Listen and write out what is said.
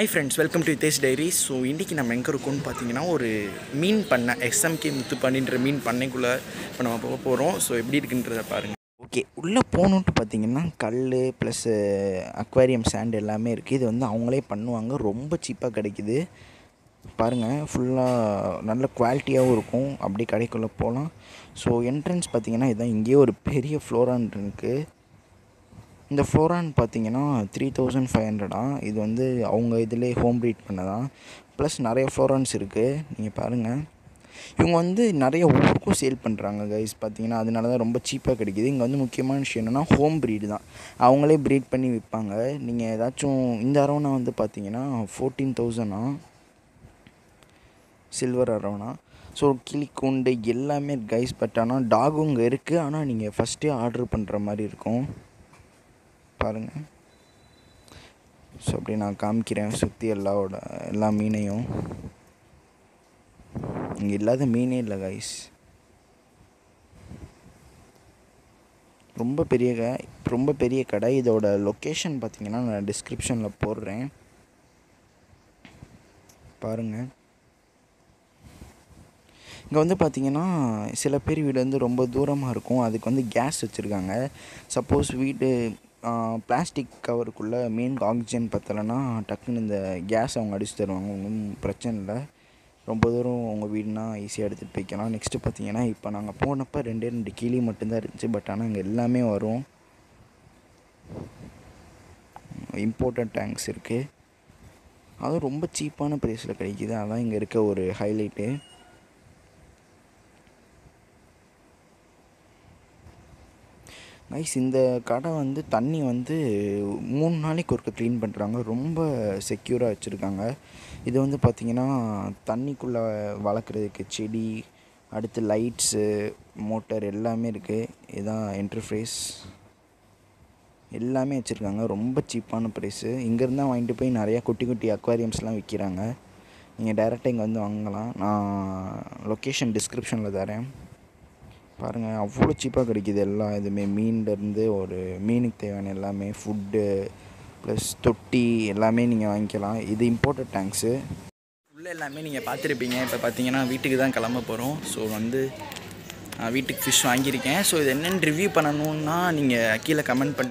hi friends welcome to தேஸ் diary so இன்றைக்கி நம்ம எங்கே இருக்கோம்னு பார்த்தீங்கன்னா ஒரு மீன் பண்ணை எஸ்எம்கே முத்து பண்ணின்ற மீன் பண்ணைக்குள்ளே இப்போ நம்ம போக போகிறோம் ஸோ எப்படி இருக்குன்றதை பாருங்கள் ஓகே உள்ளே போகணுன்ட்டு பார்த்தீங்கன்னா கல் ப்ளஸ் அக்வாரியம் சாண்ட் எல்லாமே இருக்குது இது வந்து அவங்களே பண்ணுவாங்க ரொம்ப சீப்பாக கிடைக்கிது பாருங்கள் ஃபுல்லாக நல்ல குவாலிட்டியாகவும் இருக்கும் அப்படி கடைக்குள்ளே போகலாம் ஸோ என்ட்ரன்ஸ் பார்த்திங்கன்னா இதுதான் இங்கேயே ஒரு பெரிய ஃப்ளோரான் இருக்குது இந்த ஃப்ளோரான் பார்த்தீங்கன்னா த்ரீ தௌசண்ட் ஃபைவ் ஹண்ட்ரடா இது வந்து அவங்க இதிலே ஹோம் ப்ரீட் பண்ணதான் ப்ளஸ் நிறைய ஃப்ளோரான்ஸ் இருக்குது நீங்கள் பாருங்கள் இவங்க வந்து நிறைய ஊருக்கும் சேல் பண்ணுறாங்க கைஸ் பார்த்தீங்கன்னா அதனால தான் ரொம்ப சீப்பாக கிடைக்கிது இங்கே வந்து முக்கியமான விஷயம் என்னென்னா ஹோம் ப்ரீடு தான் அவங்களே ப்ரீட் பண்ணி விற்பாங்க நீங்கள் ஏதாச்சும் இந்த அரவணா வந்து பார்த்தீங்கன்னா ஃபோர்டீன் தௌசண்டா சில்வர் அரவணா ஸோ கிளி கூண்டு எல்லாமே கைஸ் பட் ஆனால் டாகும் இங்கே இருக்குது ஆனால் நீங்கள் ஃபஸ்ட்டே ஆர்டர் பண்ணுற மாதிரி இருக்கும் பாருங்கள் ஸோ அப்படி நான் காமிக்கிறேன் சுற்றி எல்லாவோட எல்லா மீனையும் இங்கே இல்லாத மீனே இல்லை கைஸ் ரொம்ப பெரிய க ரொம்ப பெரிய கடை இதோட லொக்கேஷன் பார்த்திங்கன்னா நான் டிஸ்கிரிப்ஷனில் போடுறேன் பாருங்கள் இங்கே வந்து பார்த்தீங்கன்னா சில பேர் வீடு வந்து ரொம்ப தூரமாக இருக்கும் அதுக்கு வந்து கேஸ் வச்சுருக்காங்க சப்போஸ் வீடு பிளாஸ்டிக் கவருக்குள்ளே மெயின் ஆக்சிஜன் பத்தலைன்னா டக்குன்னு இந்த கேஸ் அவங்க அடித்து தருவாங்க ஒன்றும் பிரச்சனை இல்லை ரொம்ப தூரம் உங்கள் வீடுனா ஈஸியாக எடுத்துகிட்டு போய்க்கலாம் நெக்ஸ்ட்டு பார்த்தீங்கன்னா இப்போ நாங்கள் போனப்போ ரெண்டே ரெண்டு கிளி மட்டும்தான் இருந்துச்சு பட் ஆனால் இங்கே எல்லாமே வரும் இம்பார்ட்டன்ட் டேங்க்ஸ் இருக்குது அதுவும் ரொம்ப சீப்பான ப்ரைஸில் கிடைக்கிது அதான் இங்கே இருக்க ஒரு ஹைலைட்டு கைஸ் இந்த கடை வந்து தண்ணி வந்து மூணு நாளைக்கு ஒருக்க க்ளீன் பண்ணுறாங்க ரொம்ப செக்யூராக வச்சுருக்காங்க இது வந்து பார்த்திங்கன்னா தண்ணிக்குள்ளே வளர்க்குறதுக்கு செடி அடுத்து லைட்ஸு மோட்டர் எல்லாமே இருக்குது இதுதான் என்டர்ஃப்ரேஸ் எல்லாமே வச்சுருக்காங்க ரொம்ப சீப்பான ப்ரைஸு இங்கேருந்து தான் வாங்கிட்டு போய் நிறையா குட்டி குட்டி அக்வாரியம்ஸ்லாம் விற்கிறாங்க நீங்கள் டைரெக்டாக இங்கே வந்து வாங்கலாம் நான் லொக்கேஷன் டிஸ்கிரிப்ஷனில் தரேன் பாருங்கள் அவ்வளோ சீப்பாக கிடைக்கிது எல்லா இதுவுமே மீன்லேருந்து ஒரு மீனுக்கு தேவையான எல்லாமே ஃபுட்டு ப்ளஸ் தொட்டி எல்லாமே நீங்கள் வாங்கிக்கலாம் இது இம்போர்ட்டட் டேங்க்ஸு உள்ளே எல்லாமே நீங்கள் பார்த்துருப்பீங்க இப்போ பார்த்தீங்கன்னா வீட்டுக்கு தான் கிளம்ப போகிறோம் ஸோ வந்து நான் வீட்டுக்கு ஃபிஷ் வாங்கியிருக்கேன் ஸோ இது என்னென்னு ரிவ்யூ பண்ணணுன்னா நீங்கள் கீழே கமெண்ட் பண்ணி